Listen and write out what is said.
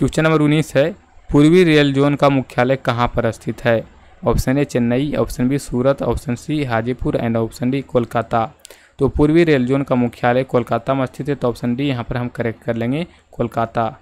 question number उन्नीस है पूर्वी रेल जोन का मुख्यालय कहाँ पर स्थित है option A Chennai option B Surat option C Hajipur and option D Kolkata तो पूर्वी रेल जोन का मुख्यालय कोलकाता में स्थित है तो ऑप्शन डी यहाँ पर हम करेक्ट कर लेंगे कोलकाता